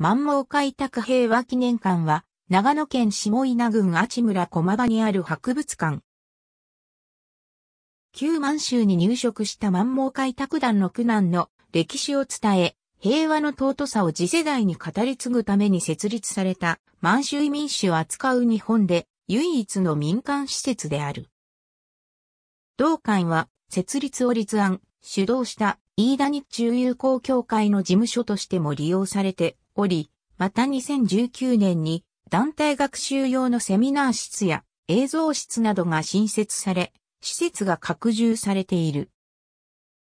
満蒙開拓平和記念館は、長野県下稲郡阿智村駒場にある博物館。旧満州に入植した満蒙開拓団の苦難の歴史を伝え、平和の尊さを次世代に語り継ぐために設立された満州移民史を扱う日本で唯一の民間施設である。同館は設立を立案、主導した飯田日中友好協会の事務所としても利用されており、また2019年に団体学習用のセミナー室や映像室などが新設され、施設が拡充されている。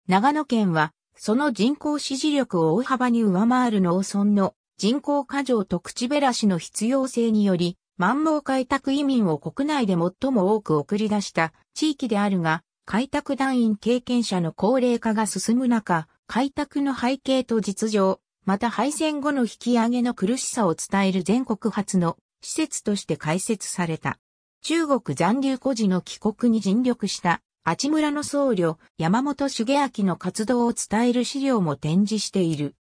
長野県は、その人口支持力を大幅に上回る農村の人口過剰と口減らしの必要性により、満蒙開拓移民を国内で最も多く送り出した地域であるが、開拓団員経験者の高齢化が進む中、開拓の背景と実情、また敗戦後の引き上げの苦しさを伝える全国初の施設として開設された。中国残留孤児の帰国に尽力した、阿智村の僧侶、山本茂明の活動を伝える資料も展示している。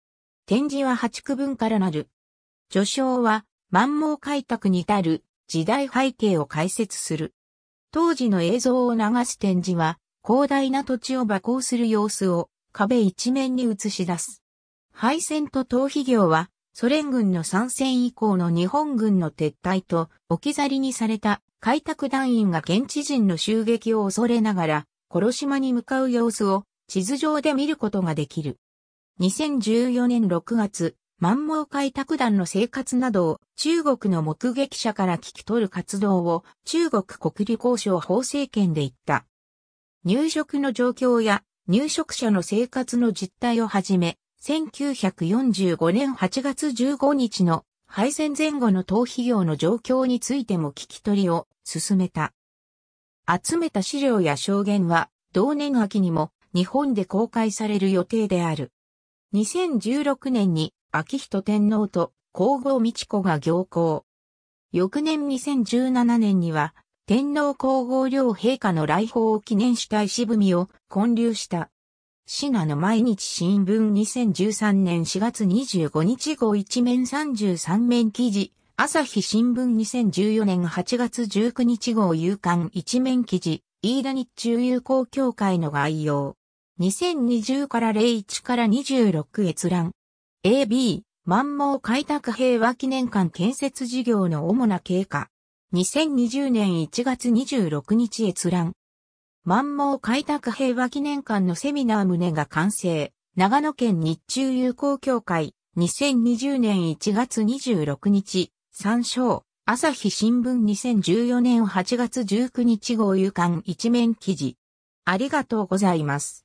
展示は8区分からなる。序章は、満蒙開拓に至る時代背景を解説する。当時の映像を流す展示は、広大な土地を馬耕する様子を壁一面に映し出す。敗戦と逃避業は、ソ連軍の参戦以降の日本軍の撤退と置き去りにされた開拓団員が現地人の襲撃を恐れながら、殺島に向かう様子を地図上で見ることができる。2014年6月、満蒙開拓団の生活などを中国の目撃者から聞き取る活動を中国国立交渉法制権で行った。入植の状況や入植者の生活の実態をはじめ、1945年8月15日の敗戦前後の逃避業の状況についても聞き取りを進めた。集めた資料や証言は同年秋にも日本で公開される予定である。2016年に秋人天皇と皇后美智子が行行。翌年2017年には天皇皇后両陛下の来訪を記念した石踏みを建立したシナの毎日新聞2013年4月25日号一面33面記事、朝日新聞2014年8月19日号夕刊一面記事、飯田日中友好協会の概要。2020から01から26閲覧。AB、万毛開拓平和記念館建設事業の主な経過。2020年1月26日閲覧。満蒙開拓平和記念館のセミナー棟が完成。長野県日中友好協会、2020年1月26日、参照、朝日新聞2014年8月19日号夕刊一面記事。ありがとうございます。